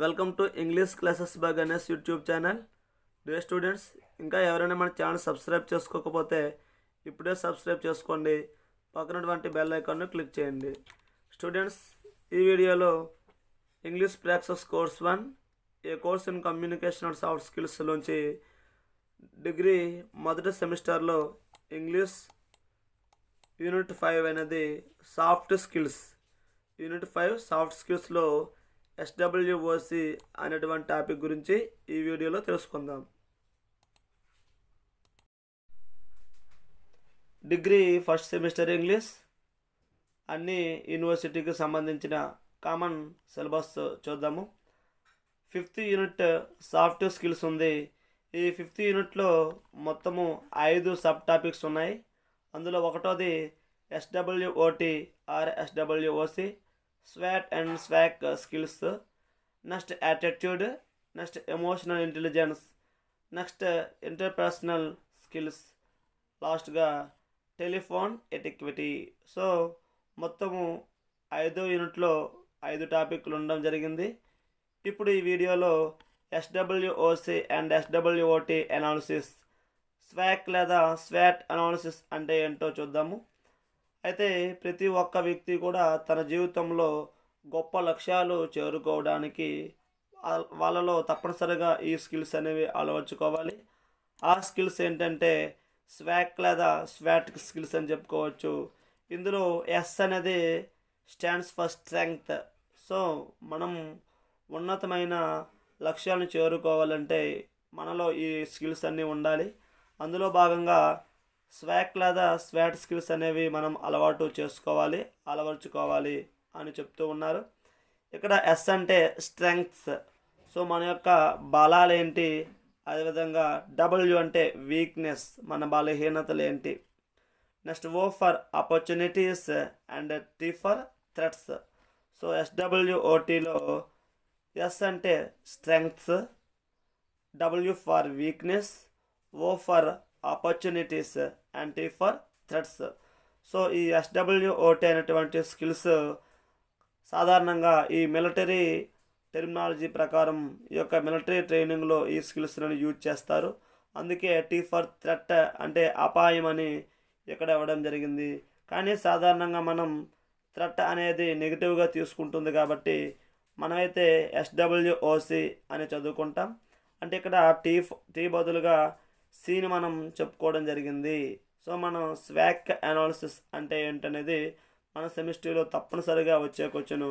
welcome to English classes by Ganesh YouTube channel dear students ఇంకా ఎవరైనా మన ఛానల్ సబ్స్క్రైబ్ చేసుకోకపోతే ఇప్పుడే సబ్స్క్రైబ్ చేసుకోండి పక్కనటువంటి బెల్ ఐకాన్ను క్లిక్ చేయండి స్టూడెంట్స్ ఈ వీడియోలో English praxis course one A course in communication and soft skills నుంచి డిగ్రీ మొదటి సెమిస్టర్లో ఇంగ్లీష్ యూనిట్ ఫైవ్ అనేది soft skills unit five soft స్కిల్స్లో ఎస్డబ్ల్యూఓసి అనేటువంటి టాపిక్ గురించి ఈ వీడియోలో తెలుసుకుందాం డిగ్రీ ఫస్ట్ సెమిస్టర్ ఇంగ్లీష్ అన్ని యూనివర్సిటీకి సంబంధించిన కామన్ సిలబస్ చూద్దాము ఫిఫ్త్ యూనిట్ సాఫ్ట్ స్కిల్స్ ఉంది ఈ ఫిఫ్త్ యూనిట్లో మొత్తము ఐదు సబ్ టాపిక్స్ ఉన్నాయి అందులో ఒకటోది SWOT are ఎస్డబ్ల్యూఓసి swat and స్వాక్ skills next attitude next emotional intelligence next interpersonal skills లాస్ట్గా టెలిఫోన్ ఎటిక్విటీ సో మొత్తము ఐదో యూనిట్లో ఐదు టాపిక్లు ఉండడం జరిగింది ఇప్పుడు ఈ వీడియోలో ఎస్డబ్ల్యూఓసి అండ్ ఎస్డబ్ల్యూఓటి అనాలిసిస్ స్వాక్ లేదా స్వాట్ అనాలిసిస్ అంటే ఏంటో చూద్దాము అయితే ప్రతి ఒక్క వ్యక్తి కూడా తన జీవితంలో గొప్ప లక్ష్యాలు చేరుకోవడానికి వాళ్ళలో తప్పనిసరిగా ఈ స్కిల్స్ అనేవి అలవర్చుకోవాలి ఆ స్కిల్స్ ఏంటంటే స్వాక్ లేదా స్వాట్ స్కిల్స్ అని చెప్పుకోవచ్చు ఇందులో ఎస్ అనేది స్టాండ్స్ ఫర్ స్ట్రెంగ్త్ సో మనం ఉన్నతమైన లక్ష్యాలను చేరుకోవాలంటే మనలో ఈ స్కిల్స్ అన్నీ ఉండాలి అందులో భాగంగా స్వాక్ లేదా స్వాట్ స్కిల్స్ అనేవి మనం అలవాటు చేసుకోవాలి అలవర్చుకోవాలి అని చెప్తూ ఉన్నారు ఇక్కడ ఎస్ అంటే స్ట్రెంగ్త్స్ సో మన యొక్క బలాలు ఏంటి అదేవిధంగా డబ్ల్యూ అంటే వీక్నెస్ మన బలహీనతలు ఏంటి next O for opportunities and T for threats so ఎస్డబ్ల్యూఓటీలో ఎస్ అంటే strengths W for weakness O for opportunities and for threats so ఈ ఎస్డబ్ల్యూఓటీ అనేటువంటి స్కిల్స్ సాధారణంగా ఈ మిలిటరీ టెర్మినాలజీ ప్రకారం ఈ యొక్క మిలిటరీ ట్రైనింగ్లో ఈ స్కిల్స్లను యూజ్ చేస్తారు అందుకే టీ ఫర్ థ్రెట్ అంటే అపాయం అని ఇక్కడ ఇవ్వడం జరిగింది కానీ సాధారణంగా మనం థ్రెట్ అనేది నెగిటివ్గా తీసుకుంటుంది కాబట్టి మనమైతే ఎస్డబ్ల్యూఓసి అని చదువుకుంటాం అంటే ఇక్కడ టీ టీ బదులుగా సీన్ మనం చెప్పుకోవడం జరిగింది సో మనం స్వాక్ అనాలిసిస్ అంటే ఏంటనేది మన సెమిస్ట్రీలో తప్పనిసరిగా వచ్చే క్వశ్చన్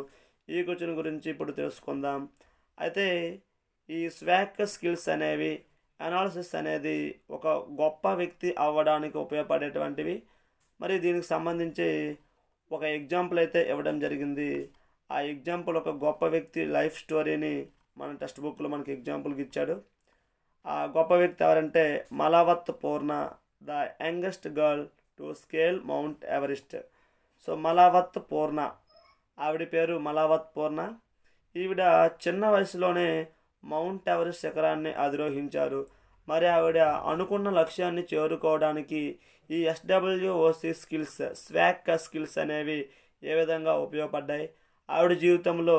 ఈ క్వశ్చన్ గురించి ఇప్పుడు తెలుసుకుందాం అయితే ఈ స్వాక్ స్కిల్స్ అనేవి అనాలిసిస్ అనేది ఒక గొప్ప వ్యక్తి అవ్వడానికి ఉపయోగపడేటువంటివి మరి దీనికి సంబంధించి ఒక ఎగ్జాంపుల్ అయితే ఇవ్వడం జరిగింది ఆ ఎగ్జాంపుల్ ఒక గొప్ప వ్యక్తి లైఫ్ స్టోరీని మన టెక్స్ట్ బుక్లో మనకి ఎగ్జాంపుల్కి ఇచ్చాడు ఆ గొప్ప వ్యక్తి ఎవరంటే Malavath Purna the youngest girl to scale Mount Everest so Malavath Purna ఆవిడ పేరు మలావత్ పూర్ణ ఈవిడ చిన్న వయసులోనే మౌంట్ ఎవరెస్ట్ శిఖరాన్ని అధిరోహించారు మరి ఆవిడ అనుకున్న లక్ష్యాన్ని చేరుకోవడానికి ఈ ఎస్డబ్ల్యూఓసి స్కిల్స్ స్వాక్ స్కిల్స్ అనేవి ఏ విధంగా ఉపయోగపడ్డాయి ఆవిడ జీవితంలో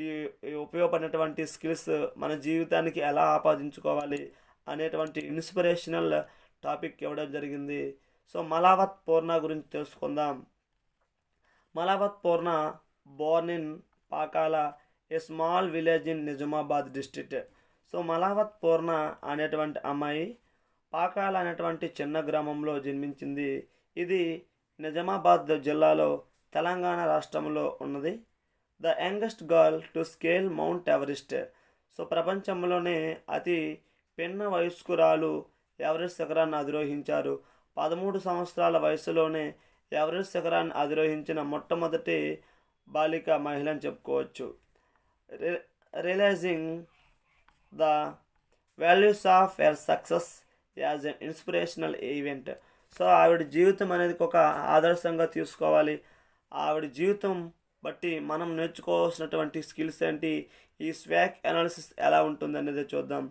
ఈ ఉపయోగపడినటువంటి స్కిల్స్ మన జీవితానికి ఎలా ఆపాదించుకోవాలి అనేటువంటి ఇన్స్పిరేషనల్ టాపిక్ ఇవ్వడం జరిగింది సో మలావత్ పూర్ణ గురించి తెలుసుకుందాం Malavath Purna born in Pakala a small village in Nizamabad district so Malavath Purna అనేటువంటి అమ్మాయి పాకాల అనేటువంటి చిన్న గ్రామంలో జన్మించింది ఇది నిజామాబాద్ జిల్లాలో తెలంగాణ రాష్ట్రంలో ఉన్నది the youngest girl to scale Mount Everest so ప్రపంచంలోనే అతి పిన్న వయస్కురాలు ఎవరెస్ట్ శిఖరాన్ని అధిరోహించారు పదమూడు సంవత్సరాల వయసులోనే ఎవరెస్ట్ శిఖరాన్ని అధిరోహించిన మొట్టమొదటి బాలిక మహిళ అని చెప్పుకోవచ్చు realising the values of her success as an inspirational event so ఆవిడ జీవితం అనేది ఒక ఆదర్శంగా తీసుకోవాలి ఆవిడ జీవితం బట్టి మనం నేర్చుకోవాల్సినటువంటి స్కిల్స్ ఏంటి ఈ స్వాక్ అనాలిసిస్ ఎలా ఉంటుంది అనేది చూద్దాం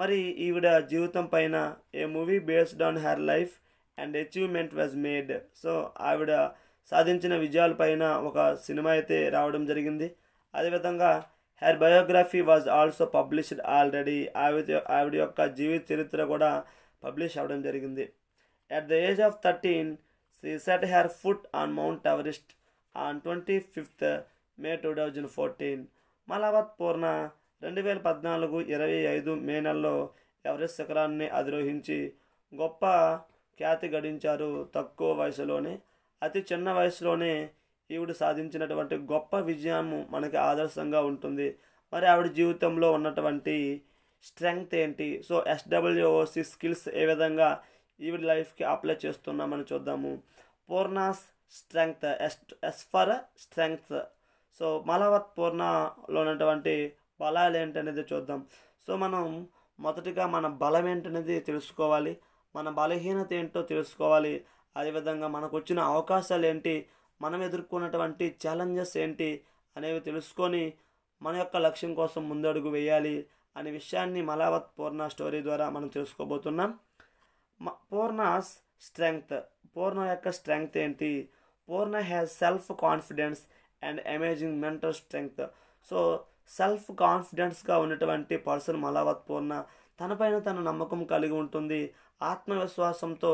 మరి ఈవిడ జీవితం పైన a movie based on her life and achievement was made so ఆవిడ సాధించిన విజయాలపైన ఒక సినిమా అయితే రావడం జరిగింది అదేవిధంగా her biography was also published already ఆవిడ ఆవిడ యొక్క జీవిత చరిత్ర కూడా పబ్లిష్ అవ్వడం జరిగింది at the age of thirteen she set her foot on Mount Everest on twenty fifth May two thousand fourteen Malavath Purna రెండు వేల పద్నాలుగు ఇరవై ఐదు మే నెలలో ఎవరెస్ట్ శిఖరాన్ని అధిరోహించి గొప్ప ఖ్యాతి గడించారు తక్కువ వయసులోనే అతి చిన్న వయసులోనే ఈవిడ సాధించినటువంటి గొప్ప విజయం మనకి ఆదర్శంగా ఉంటుంది మరి ఆవిడ జీవితంలో ఉన్నటువంటి స్ట్రెంగ్త్ ఏంటి సో ఎస్డబ్ల్యూఓసి స్కిల్స్ ఏ విధంగా ఈవిడ లైఫ్కి అప్లై చేస్తున్నామని చూద్దాము Purna's strength S S for strength so Malavath పూర్ణలో ఉన్నటువంటి బలాలు ఏంటనేది చూద్దాం సో మనం మొదటిగా మన బలం ఏంటనేది తెలుసుకోవాలి మన బలహీనత ఏంటో తెలుసుకోవాలి అదేవిధంగా మనకు వచ్చిన అవకాశాలు ఏంటి మనం ఎదుర్కొన్నటువంటి ఛాలెంజెస్ ఏంటి అనేవి తెలుసుకొని మన యొక్క లక్ష్యం కోసం ముందడుగు వేయాలి అనే విషయాన్ని మలావత్ పూర్ణ స్టోరీ ద్వారా మనం తెలుసుకోబోతున్నాం పూర్ణ స్ట్రెంగ్త్ పూర్ణ యొక్క స్ట్రెంగ్త్ ఏంటి Purna has self confidence and amazing mental strength so self కాన్ఫిడెన్స్గా ఉన్నటువంటి పర్సన్ మలావత్ పూర్ణ తనపైన తన నమ్మకం కలిగి ఉంటుంది ఆత్మవిశ్వాసంతో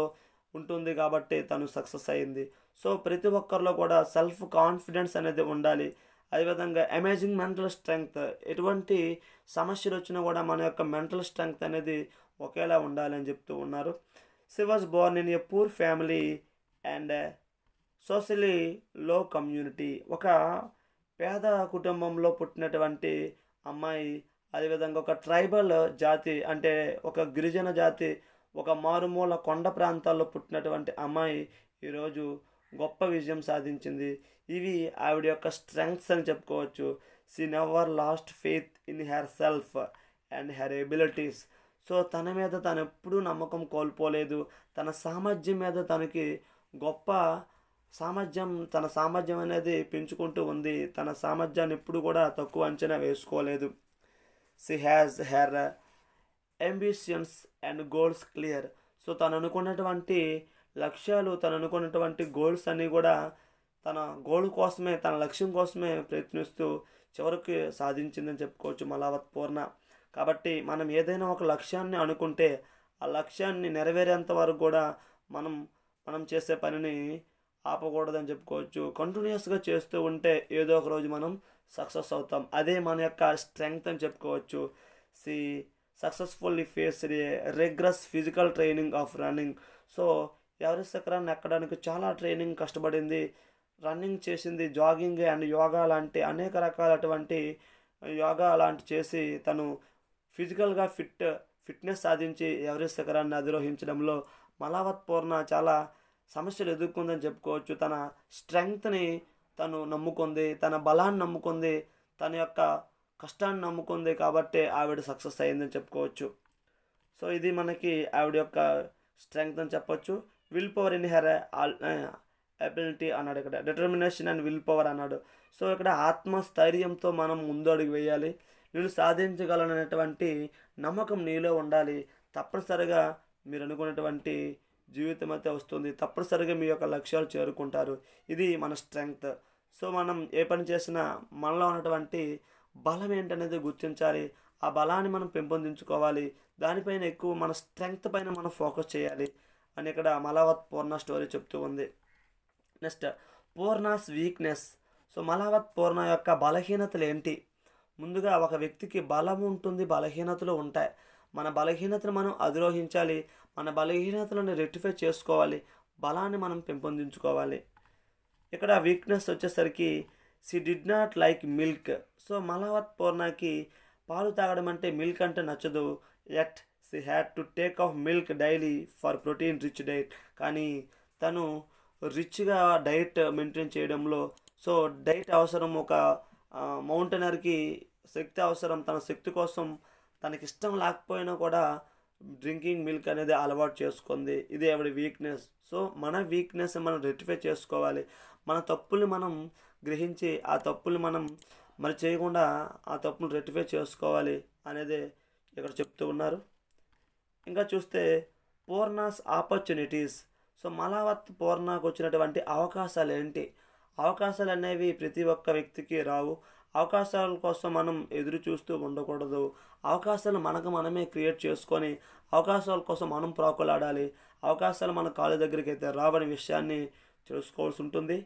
ఉంటుంది కాబట్టి తను సక్సెస్ అయింది సో ప్రతి ఒక్కరిలో కూడా సెల్ఫ్ కాన్ఫిడెన్స్ అనేది ఉండాలి అదేవిధంగా అమేజింగ్ మెంటల్ స్ట్రెంగ్త్ ఎటువంటి సమస్యలు వచ్చినా కూడా మన యొక్క మెంటల్ స్ట్రెంగ్త్ అనేది ఒకేలా ఉండాలని చెప్తూ ఉన్నారు was born in a poor family and socially low community ఒక పేద కుటుంబంలో పుట్టినటువంటి అమ్మాయి అదేవిధంగా ఒక ట్రైబల్ జాతి అంటే ఒక గిరిజన జాతి ఒక మారుమూల కొండ ప్రాంతాల్లో పుట్టినటువంటి అమ్మాయి ఈరోజు గొప్ప విజయం సాధించింది ఇవి ఆవిడ యొక్క స్ట్రెంగ్స్ అని చెప్పుకోవచ్చు she never lost faith in herself and her abilities so తన మీద తను ఎప్పుడూ నమ్మకం కోల్పోలేదు తన సామర్థ్యం మీద తనకి గొప్ప సామర్థ్యం తన సామర్థ్యం అనేది పెంచుకుంటూ ఉంది తన సామర్థ్యాన్ని ఎప్పుడు కూడా తక్కువ అంచనా వేసుకోలేదు she has her ambitions and goals clear so తను అనుకున్నటువంటి లక్ష్యాలు తను అనుకున్నటువంటి గోల్స్ అన్నీ కూడా తన గోల్ కోసమే తన లక్ష్యం కోసమే ప్రయత్నిస్తూ చివరికి సాధించిందని చెప్పుకోవచ్చు మలావత్ పూర్ణ కాబట్టి మనం ఏదైనా ఒక లక్ష్యాన్ని అనుకుంటే ఆ లక్ష్యాన్ని నెరవేరేంత వరకు కూడా మనం మనం చేసే పనిని ఆపకూడదని చెప్పుకోవచ్చు కంటిన్యూస్గా చేస్తూ ఉంటే ఏదో ఒక రోజు మనం సక్సెస్ అవుతాం అదే మన యొక్క స్ట్రెంగ్త్ అని చెప్పుకోవచ్చు she successfully face rigorous physical training of running so Everest శిఖరాన్ని ఎక్కడానికి చాలా ట్రైనింగ్ కష్టపడింది రన్నింగ్ చేసింది జాగింగ్ అండ్ యోగా లాంటి అనేక రకాలటువంటి యోగా లాంటి చేసి తను ఫిజికల్గా ఫిట్ ఫిట్నెస్ సాధించి ఎవరెస్ట్ శిఖరాన్ని అధిరోహించడంలో మలావత్ పూర్ణ చాలా సమస్యలు ఎదుర్కొందని చెప్పుకోవచ్చు తన స్ట్రెంగ్త్ని తను నమ్ముకుంది తన బలాన్ని నమ్ముకుంది తన యొక్క కష్టాన్ని నమ్ముకుంది కాబట్టే ఆవిడ సక్సెస్ అయ్యిందని చెప్పుకోవచ్చు సో ఇది మనకి ఆవిడ యొక్క స్ట్రెంగ్త్ అని చెప్పొచ్చు will power in her all ability అన్నాడు ఇక్కడ డిటర్మినేషన్ అండ్ విల్ పవర్ అన్నాడు సో ఇక్కడ ఆత్మస్థైర్యంతో మనం ముందు అడుగు వేయాలి నేను సాధించగలననేటువంటి నమ్మకం నీలో ఉండాలి తప్పనిసరిగా మీరు అనుకునేటువంటి జీవితం అయితే వస్తుంది తప్పనిసరిగా మీ యొక్క లక్ష్యాలు చేరుకుంటారు ఇది మన స్ట్రెంగ్త్ సో మనం ఏ పని చేసినా మనలో ఉన్నటువంటి బలం ఏంటనేది గుర్తించాలి ఆ బలాన్ని మనం పెంపొందించుకోవాలి దానిపైన ఎక్కువ మన స్ట్రెంగ్త్ పైన మనం ఫోకస్ చేయాలి అని ఇక్కడ మలావత్ పూర్ణ స్టోరీ చెప్తూ ఉంది next Purna's weakness so Malavath Purna యొక్క బలహీనతలు ఏంటి ముందుగా ఒక వ్యక్తికి బలం ఉంటుంది బలహీనతలు ఉంటాయి మన బలహీనతను మనం అధిరోహించాలి మన బలహీనతలను రెక్టిఫై చేసుకోవాలి బలాన్ని మనం పెంపొందించుకోవాలి ఇక్కడ వీక్నెస్ వచ్చేసరికి she did not like milk so Malavath పూర్ణకి పాలు తాగడం అంటే మిల్క్ అంటే నచ్చదు yet she had to take of milk daily for protein rich diet కానీ తను రిచ్గా డైట్ మెయింటైన్ చేయడంలో సో డైట్ అవసరం ఒక మౌంటైనర్కి శక్తి అవసరం తన శక్తి కోసం తనకిష్టం లేకపోయినా కూడా డ్రింకింగ్ మిల్క్ అనేది అలవాటు చేసుకుంది ఇది ఎవరి వీక్నెస్ సో మన వీక్నెస్ మనం రెక్టిఫై చేసుకోవాలి మన తప్పుల్ని మనం గ్రహించి ఆ తప్పుల్ని మనం మరి చేయకుండా ఆ తప్పులు రెక్టిఫై చేసుకోవాలి అనేది ఇక్కడ చెప్తూ ఉన్నారు ఇంకా చూస్తే పూర్ణాస్ ఆపర్చునిటీస్ సో మలావత్ పూర్ణకు వచ్చినటువంటి అవకాశాలు ఏంటి అవకాశాలు అనేవి ప్రతి ఒక్క వ్యక్తికి రావు అవకాశాల కోసం మనం ఎదురు చూస్తూ ఉండకూడదు అవకాశాలు మనకు మనమే క్రియేట్ చేసుకొని అవకాశాల కోసం మనం ప్రాకులాడాలి అవకాశాలు మన కాళ్ళ దగ్గరికి అయితే రావని విషయాన్ని తెలుసుకోవాల్సి ఉంటుంది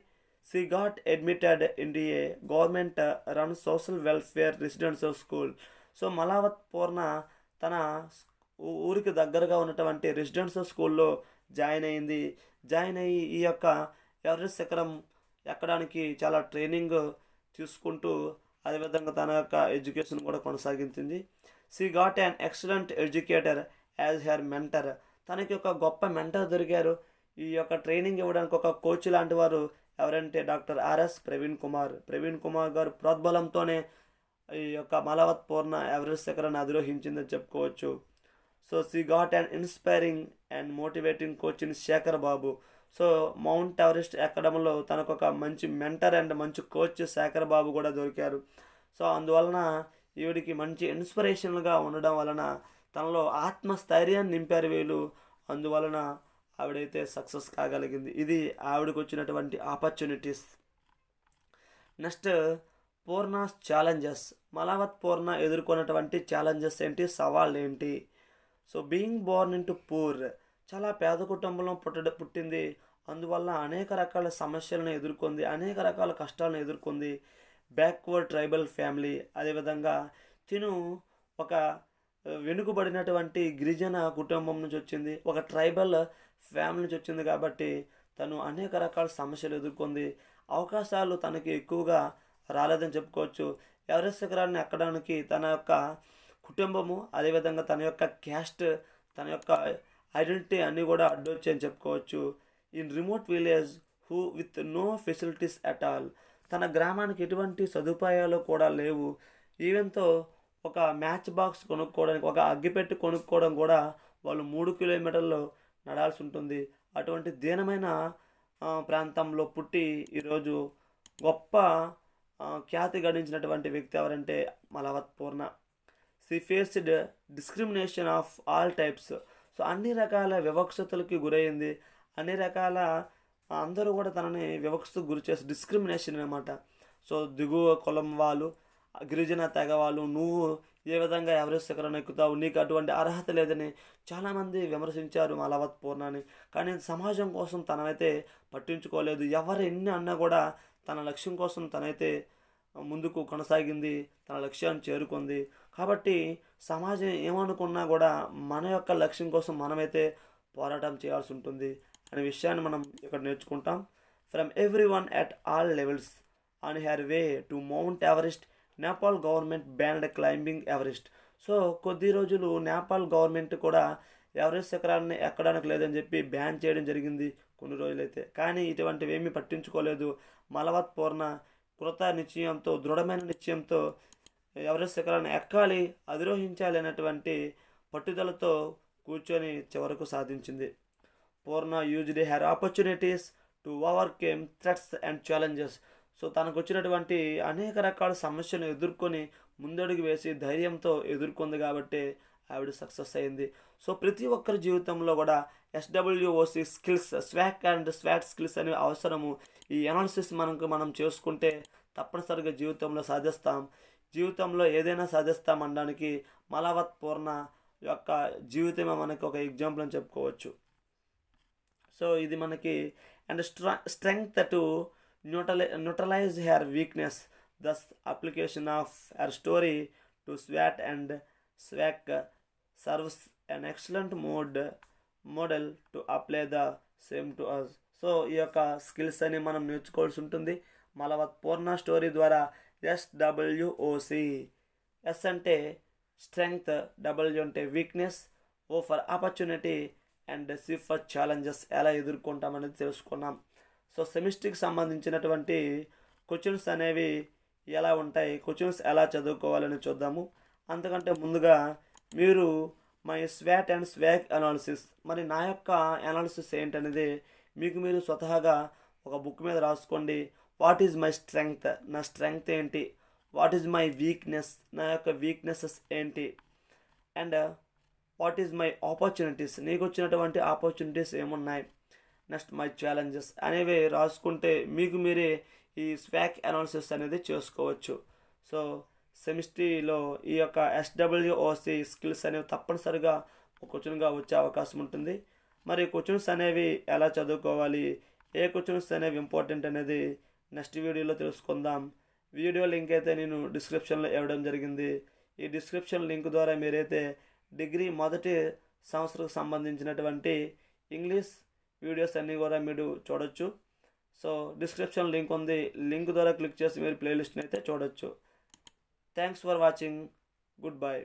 she got admitted India government run social welfare residential school so Malavath Purna తన ఊరికి దగ్గరగా ఉన్నటువంటి రెసిడెన్షియల్ స్కూల్లో జాయిన్ అయింది జాయిన్ అయ్యి ఈ యొక్క ఎవరెస్ట్ శిఖరం ఎక్కడానికి చాలా ట్రైనింగ్ తీసుకుంటూ అదేవిధంగా తన యొక్క ఎడ్యుకేషన్ కూడా కొనసాగించింది she got an excellent educator as her mentor తనకి ఒక గొప్ప మెంటర్ దొరికారు ఈ యొక్క ట్రైనింగ్ ఇవ్వడానికి ఒక కోచ్ లాంటి వారు ఎవరంటే డాక్టర్ ఆర్ఎస్ ప్రవీణ్ కుమార్ ప్రవీణ్ కుమార్ గారు ప్రోద్బలంతోనే ఈ యొక్క మలవత్ పూర్ణ ఎవరెస్ట్ శిఖరాన్ని అధిరోహించిందని చెప్పుకోవచ్చు so she got and inspiring and motivating coach in Shekhar Babu so Mount Everest ఎక్కడంలో తనకు ఒక మంచి మెంటర్ అండ్ మంచి కోచ్ శేఖర్ బాబు కూడా దొరికారు సో అందువలన ఈవిడికి మంచి ఇన్స్పిరేషన్గా ఉండడం వలన తనలో ఆత్మస్థైర్యాన్ని నింపారు వీళ్ళు అందువలన ఆవిడైతే సక్సెస్ కాగలిగింది ఇది ఆవిడకు వచ్చినటువంటి opportunities next Purna's challenges Malavath Purna ఎదుర్కొన్నటువంటి ఛాలెంజెస్ ఏంటి సవాళ్ళు ఏంటి so being born in to poor చాలా పేద కుటుంబంలో పుట్ట పుట్టింది అందువల్ల అనేక రకాల సమస్యలను ఎదుర్కొంది అనేక రకాల కష్టాలను ఎదుర్కొంది బ్యాక్వర్డ్ ట్రైబల్ ఫ్యామిలీ అదేవిధంగా తిను ఒక వెనుకబడినటువంటి గిరిజన కుటుంబం నుంచి వచ్చింది ఒక ట్రైబల్ ఫ్యామిలీ నుంచి వచ్చింది కాబట్టి తను అనేక రకాల సమస్యలు ఎదుర్కొంది అవకాశాలు తనకి ఎక్కువగా రాలేదని చెప్పుకోవచ్చు ఎవరెస్ట్ శిఖరాన్ని ఎక్కడానికి తన యొక్క కుటుంబము అదేవిధంగా తన యొక్క క్యాస్ట్ తన యొక్క ఐడెంటిటీ అన్నీ కూడా అడ్డొచ్చి అని చెప్పుకోవచ్చు in remote village who with no facilities at all తన గ్రామానికి ఎటువంటి సదుపాయాలు కూడా లేవు ఈవెన్తో ఒక మ్యాచ్ బాక్స్ కొనుక్కోవడానికి ఒక అగ్గిపెట్టి కొనుక్కోవడం కూడా వాళ్ళు మూడు కిలోమీటర్లు నడాల్సి ఉంటుంది అటువంటి దీనమైన ప్రాంతంలో పుట్టి ఈరోజు గొప్ప ఖ్యాతి గడించినటువంటి వ్యక్తి ఎవరంటే Malavath Purna she faced discrimination of all types so అన్ని రకాల వివక్షతలకి గురైంది అన్ని రకాల అందరూ కూడా తనని వివక్షకు గురి చేసి డిస్క్రిమినేషన్ అనమాట సో దిగువ కులం వాళ్ళు గిరిజన తెగ వాళ్ళు నువ్వు ఏ విధంగా ఎవరెస్ట్ శిఖరం ఎక్కుతావు నీకు అటువంటి అర్హత లేదని చాలామంది విమర్శించారు మాలవత్ పూర్ణాని కానీ సమాజం కోసం తనైతే పట్టించుకోలేదు ఎవరు ఎన్ని అన్నా కూడా తన లక్ష్యం కోసం తనైతే ముందుకు కొనసాగింది తన లక్ష్యాన్ని చేరుకుంది కాబట్టి సమాజం ఏమనుకున్నా కూడా మన యొక్క లక్ష్యం కోసం మనమైతే పోరాటం చేయాల్సి ఉంటుంది అనే విషయాన్ని మనం ఇక్కడ నేర్చుకుంటాం from every one at all levels on her way to Mount Everest Nepal government banned climbing Everest so కొద్ది రోజులు నేపాల్ గవర్నమెంట్ కూడా ఎవరెస్ట్ శిఖరాన్ని ఎక్కడానికి లేదని చెప్పి బ్యాన్ చేయడం జరిగింది కొన్ని రోజులైతే కానీ ఇటువంటివి ఏమీ పట్టించుకోలేదు మలవత్ పూర్ణ కృత నిశ్చయంతో దృఢమైన నిశ్చయంతో ఎవరెస్ట్ శిఖరాన్ని ఎక్కాలి అధిరోహించాలి అనేటువంటి పట్టుదలతో కూర్చొని చివరకు సాధించింది Purna use the her opportunities to overcame threats and challenges so తనకు వచ్చినటువంటి అనేక రకాల సమస్యలను ఎదుర్కొని ముందడుగు వేసి ధైర్యంతో ఎదుర్కొంది కాబట్టి ఆవిడ సక్సెస్ అయింది సో ప్రతి ఒక్కరి జీవితంలో కూడా ఎస్డబ్ల్యూఓసి స్కిల్స్ స్వాక్ అండ్ స్వాట్ స్కిల్స్ అనేవి అవసరము ఈ అనాలిసిస్ మనకు మనం చేసుకుంటే తప్పనిసరిగా జీవితంలో సాధిస్తాం జీవితంలో ఏదైనా సాధిస్తాం అనడానికి మలావత్ పూర్ణ యొక్క జీవితమే మనకు ఒక ఎగ్జాంపుల్ అని చెప్పుకోవచ్చు సో ఇది మనకి and straw strength to న్యూట్రలై neutralise her weakness thus application of her story to swat and స్వాక్ serves an excellent mode model to apply the same to us so ఈ యొక్క స్కిల్స్ అని మనం నేర్చుకోవాల్సి ఉంటుంది మలవత్ పూర్ణ స్టోరీ ద్వారా ఎస్ ఎస్డబ్ల్యూఓసి ఎస్ అంటే strength W అంటే weakness O for opportunity and cipher challenges ఎలా ఎదుర్కొంటామనేది తెలుసుకున్నాం సో సెమిస్టర్కి సంబంధించినటువంటి క్వశ్చన్స్ అనేవి ఎలా ఉంటాయి క్వశ్చన్స్ ఎలా చదువుకోవాలని చూద్దాము అంతకంటే ముందుగా మీరు మై స్వాట్ అండ్ స్వాక్ అనాలిసిస్ మరి నా యొక్క అనాలిసిస్ ఏంటనేది మీకు మీరు స్వతహాగా ఒక బుక్ మీద రాసుకోండి వాట్ ఈజ్ మై స్ట్రెంగ్త్ నా స్ట్రెంగ్త్ ఏంటి వాట్ ఈజ్ మై వీక్నెస్ నా యొక్క వీక్నెసెస్ ఏంటి and what is my opportunities నీకు వచ్చినటువంటి ఆపర్చునిటీస్ ఏమున్నాయి నెక్స్ట్ మై ఛాలెంజెస్ అనేవి రాసుకుంటే మీకు మీరే ఈ స్వాక్ అనాలిసిస్ అనేది చేసుకోవచ్చు సో సెమిస్ట్రీలో ఈ యొక్క ఎస్డబ్ల్యూఓసి స్కిల్స్ అనేవి తప్పనిసరిగా క్వశ్చన్గా వచ్చే అవకాశం ఉంటుంది మరి క్వశ్చన్స్ అనేవి ఎలా చదువుకోవాలి ఏ క్వశ్చన్స్ అనేవి ఇంపార్టెంట్ అనేది నెక్స్ట్ వీడియోలో తెలుసుకుందాం వీడియో లింక్ అయితే నేను డిస్క్రిప్షన్లో ఇవ్వడం జరిగింది ఈ డిస్క్రిప్షన్ లింక్ ద్వారా మీరైతే డిగ్రీ మొదటి సంవత్సరకు సంబంధించినటువంటి ఇంగ్లీష్ వీడియోస్ అన్నీ కూడా మీరు చూడొచ్చు సో డిస్క్రిప్షన్ లింక్ ఉంది లింక్ ద్వారా క్లిక్ చేసి మీరు ప్లేలిస్ట్ని అయితే చూడొచ్చు thanks for watching good bye